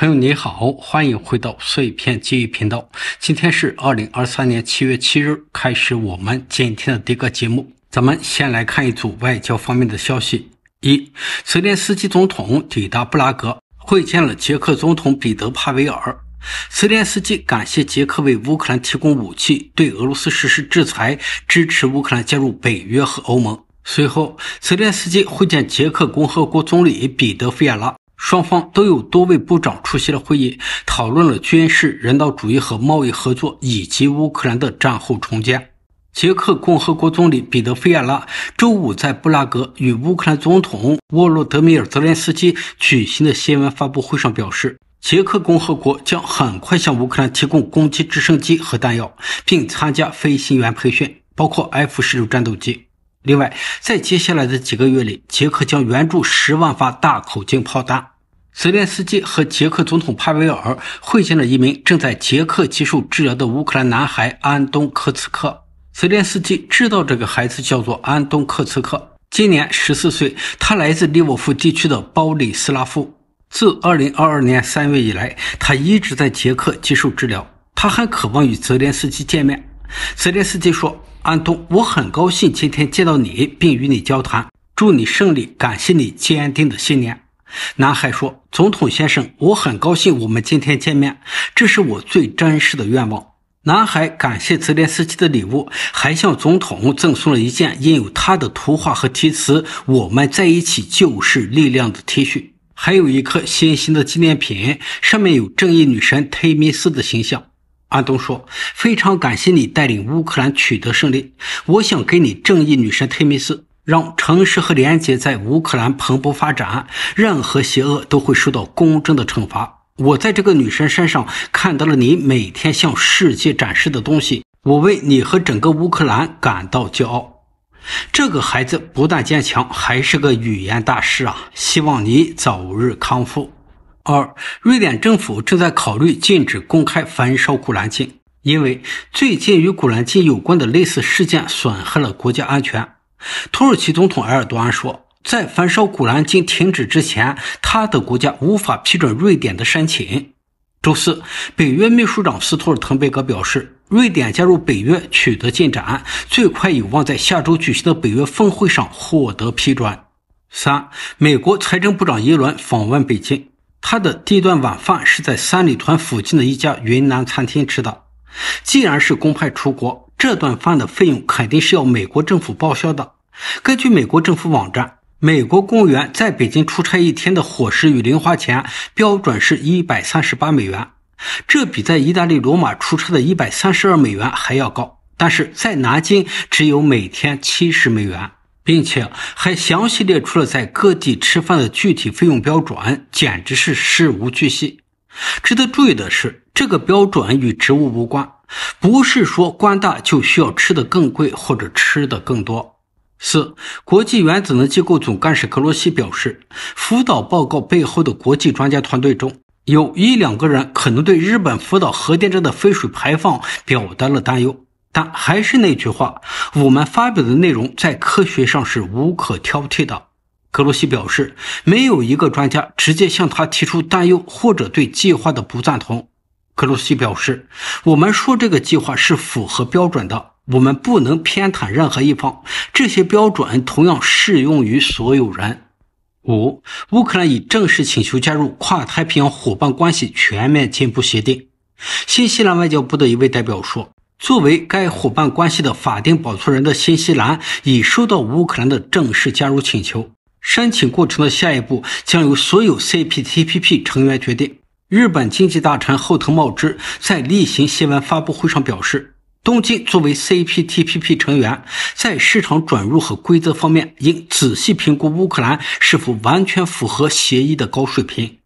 朋友你好，欢迎回到碎片记忆频道。今天是二零二三年七月七日，开始我们今天的第一个节目。咱们先来看一组外交方面的消息：一，泽连斯基总统抵达布拉格，会见了捷克总统彼得·帕维尔。泽连斯基感谢捷克为乌克兰提供武器，对俄罗斯实施制裁，支持乌克兰加入北约和欧盟。随后，泽连斯基会见捷克共和国总理彼得·菲亚拉。双方都有多位部长出席了会议，讨论了军事、人道主义和贸易合作，以及乌克兰的战后重建。捷克共和国总理彼得·费亚拉周五在布拉格与乌克兰总统沃洛德米尔·泽连斯基举行的新闻发布会上表示，捷克共和国将很快向乌克兰提供攻击直升机和弹药，并参加飞行员培训，包括 F-16 战斗机。另外，在接下来的几个月里，捷克将援助十万发大口径炮弹。泽连斯基和捷克总统帕维尔会见了一名正在捷克接受治疗的乌克兰男孩安东·科茨克。泽连斯基知道这个孩子叫做安东·科茨克，今年十四岁，他来自利沃夫地区的包里斯拉夫。自2022年3月以来，他一直在捷克接受治疗。他还渴望与泽连斯基见面。泽连斯基说：“安东，我很高兴今天见到你，并与你交谈。祝你胜利！感谢你坚定的信念。”男孩说：“总统先生，我很高兴我们今天见面，这是我最真实的愿望。”男孩感谢泽连斯基的礼物，还向总统赠送了一件印有他的图画和题词“我们在一起就是力量”的 T 恤，还有一颗星星的纪念品，上面有正义女神忒弥斯的形象。安东说：“非常感谢你带领乌克兰取得胜利。我想给你正义女神忒弥斯，让诚实和廉洁在乌克兰蓬勃发展。任何邪恶都会受到公正的惩罚。我在这个女神身上看到了你每天向世界展示的东西。我为你和整个乌克兰感到骄傲。这个孩子不但坚强，还是个语言大师啊！希望你早日康复。”二，瑞典政府正在考虑禁止公开焚烧古兰经，因为最近与古兰经有关的类似事件损害了国家安全。土耳其总统埃尔多安说，在焚烧古兰经停止之前，他的国家无法批准瑞典的申请。周四，北约秘书长斯托尔滕贝格表示，瑞典加入北约取得进展，最快有望在下周举行的北约峰会上获得批准。三，美国财政部长耶伦访问北京。他的第一顿晚饭是在三里屯附近的一家云南餐厅吃的。既然是公派出国，这顿饭的费用肯定是要美国政府报销的。根据美国政府网站，美国公务员在北京出差一天的伙食与零花钱标准是一百三十八美元，这比在意大利罗马出差的一百三十二美元还要高，但是在南京只有每天七十美元。并且还详细列出了在各地吃饭的具体费用标准，简直是事无巨细。值得注意的是，这个标准与职务无关，不是说官大就需要吃的更贵或者吃的更多。四，国际原子能机构总干事格罗西表示，福岛报告背后的国际专家团队中有一两个人可能对日本福岛核电站的废水排放表达了担忧。但还是那句话，我们发表的内容在科学上是无可挑剔的。格罗西表示，没有一个专家直接向他提出担忧或者对计划的不赞同。格罗西表示，我们说这个计划是符合标准的，我们不能偏袒任何一方。这些标准同样适用于所有人。五，乌克兰已正式请求加入跨太平洋伙伴关系全面进步协定。新西兰外交部的一位代表说。作为该伙伴关系的法定保存人的新西兰已收到乌克兰的正式加入请求。申请过程的下一步将由所有 CPTPP 成员决定。日本经济大臣后藤茂之在例行新闻发布会上表示，东京作为 CPTPP 成员，在市场准入和规则方面应仔细评估乌克兰是否完全符合协议的高水平。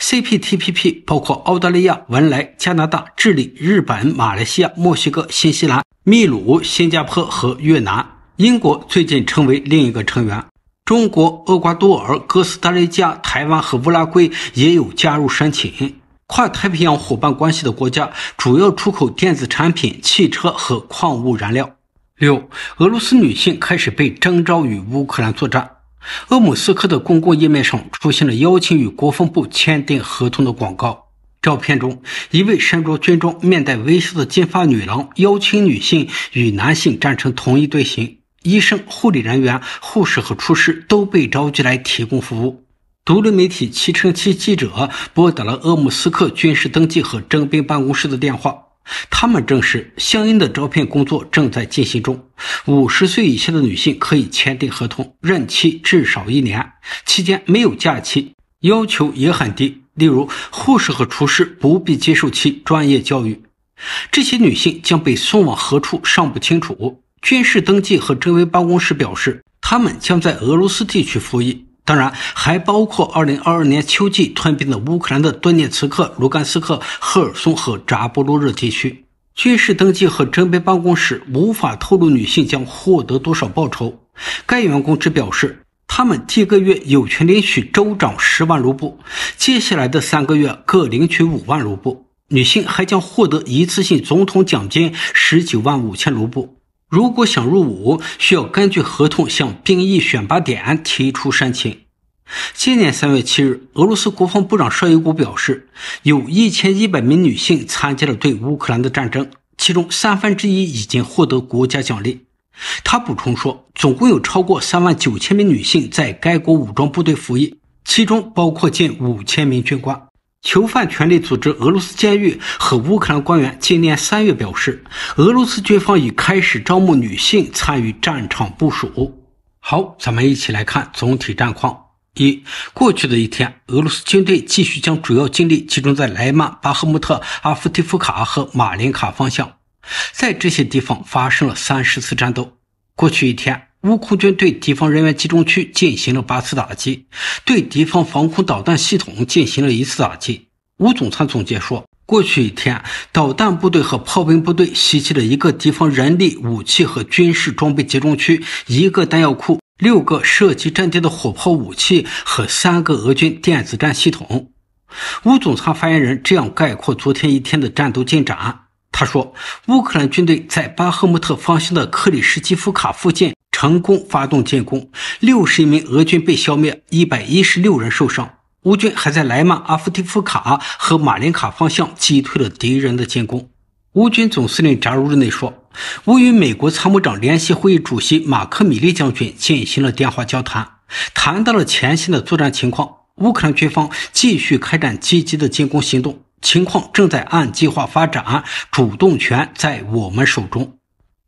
CPTPP 包括澳大利亚、文莱、加拿大、智利、日本、马来西亚、墨西哥、新西兰、秘鲁、新加坡和越南。英国最近成为另一个成员。中国、厄瓜多尔、哥斯达黎加、台湾和乌拉圭也有加入申请。跨太平洋伙伴关系的国家主要出口电子产品、汽车和矿物燃料。六，俄罗斯女性开始被征召与乌克兰作战。鄂姆斯克的公共页面上出现了邀请与国防部签订合同的广告。照片中，一位身着军装、面带微笑的金发女郎邀请女性与男性站成同一队形。医生、护理人员、护士和厨师都被召集来提供服务。独立媒体《七乘七》记者拨打了鄂姆斯克军事登记和征兵办公室的电话。他们证实，相应的招聘工作正在进行中。五十岁以下的女性可以签订合同，任期至少一年，期间没有假期，要求也很低。例如，护士和厨师不必接受其专业教育。这些女性将被送往何处尚不清楚。军事登记和征文办公室表示，她们将在俄罗斯地区服役。当然，还包括2022年秋季吞并的乌克兰的顿涅茨克、卢甘斯克、赫尔松和扎波罗热地区军事登记和征兵办公室无法透露女性将获得多少报酬。该员工只表示，他们这个月有权领取周长十万卢布，接下来的三个月各领取五万卢布。女性还将获得一次性总统奖金十九万五千卢布。如果想入伍，需要根据合同向兵役选拔点提出申请。今年三月七日，俄罗斯国防部长绍伊古表示，有一千一百名女性参加了对乌克兰的战争，其中三分之一已经获得国家奖励。他补充说，总共有超过三万九千名女性在该国武装部队服役，其中包括近五千名军官。囚犯权利组织、俄罗斯监狱和乌克兰官员今年三月表示，俄罗斯军方已开始招募女性参与战场部署。好，咱们一起来看总体战况：一，过去的一天，俄罗斯军队继续将主要精力集中在莱曼、巴赫穆特、阿夫提夫卡和马林卡方向，在这些地方发生了三十次战斗。过去一天。乌空军对敌方人员集中区进行了八次打击，对敌方防空导弹系统进行了一次打击。乌总参总结说，过去一天，导弹部队和炮兵部队袭击了一个敌方人力武器和军事装备集中区，一个弹药库，六个射击阵地的火炮武器和三个俄军电子战系统。乌总参发言人这样概括昨天一天的战斗进展。他说，乌克兰军队在巴赫穆特方向的克里什基夫卡附近。成功发动进攻，六十一名俄军被消灭，一百一十六人受伤。乌军还在莱曼、阿夫提夫卡和马林卡方向击退了敌人的进攻。乌军总司令扎卢日内说，乌与美国参谋长联席会议主席马克米利将军进行了电话交谈，谈到了前线的作战情况。乌克兰军方继续开展积极的进攻行动，情况正在按计划发展，主动权在我们手中。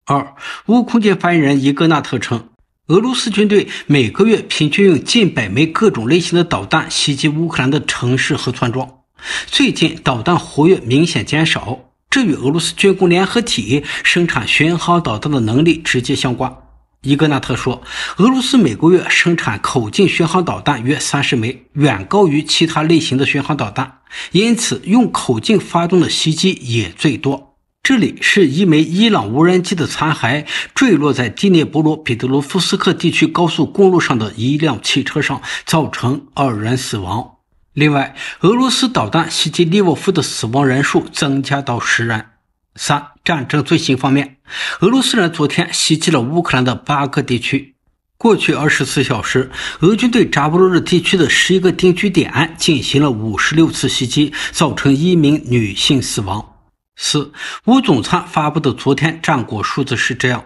二乌空间发言人伊戈纳特称，俄罗斯军队每个月平均用近百枚各种类型的导弹袭击乌克兰的城市和村庄。最近导弹活跃明显减少，这与俄罗斯军工联合体生产巡航导弹的能力直接相关。伊戈纳特说，俄罗斯每个月生产口径巡航导弹约三十枚，远高于其他类型的巡航导弹，因此用口径发动的袭击也最多。这里是一枚伊朗无人机的残骸坠落在第聂伯罗彼得罗夫斯克地区高速公路上的一辆汽车上，造成二人死亡。另外，俄罗斯导弹袭击利沃夫的死亡人数增加到十人。三、战争罪行方面，俄罗斯人昨天袭击了乌克兰的八个地区。过去二十四小时，俄军对扎波罗热地区的十一个定居点进行了五十六次袭击，造成一名女性死亡。四乌总参发布的昨天战果数字是这样：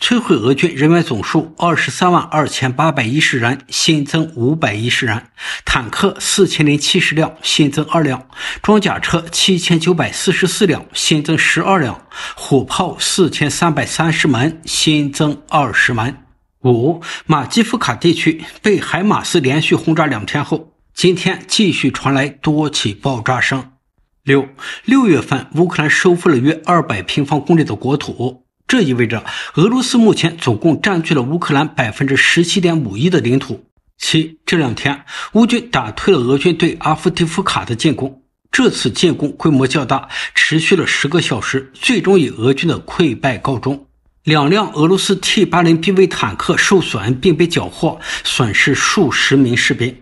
摧毁俄军人员总数二十三万二千八百一十人，新增五百一十人；坦克四千零七十辆，新增二辆；装甲车七千九百四十四辆，新增十二辆；火炮四千三百三十门，新增二十门。五马基夫卡地区被海马斯连续轰炸两天后，今天继续传来多起爆炸声。六六月份，乌克兰收复了约二百平方公里的国土，这意味着俄罗斯目前总共占据了乌克兰百分之十七点五一的领土。七这两天，乌军打退了俄军对阿夫提夫卡的进攻，这次进攻规模较大，持续了十个小时，最终以俄军的溃败告终。两辆俄罗斯 T 八零 B v 坦克受损并被缴获，损失数十名士兵。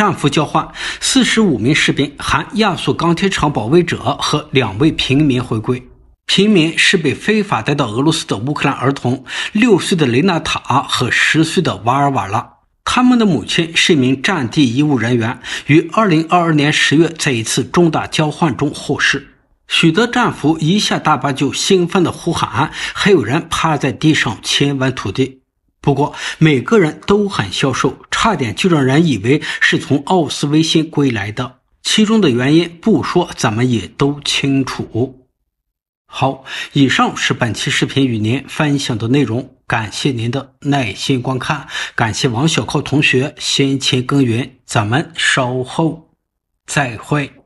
战俘交换，四十五名士兵、含亚速钢铁厂保卫者和两位平民回归。平民是被非法带到俄罗斯的乌克兰儿童，六岁的雷纳塔和十岁的瓦尔瓦拉。他们的母亲是一名战地医务人员，于二零二二年十月在一次重大交换中获释。许多战俘一下大巴就兴奋地呼喊，还有人趴在地上亲吻土地。不过每个人都很消瘦，差点就让人以为是从奥斯维辛归来的。其中的原因不说，咱们也都清楚。好，以上是本期视频与您分享的内容，感谢您的耐心观看，感谢王小靠同学辛勤耕耘，咱们稍后再会。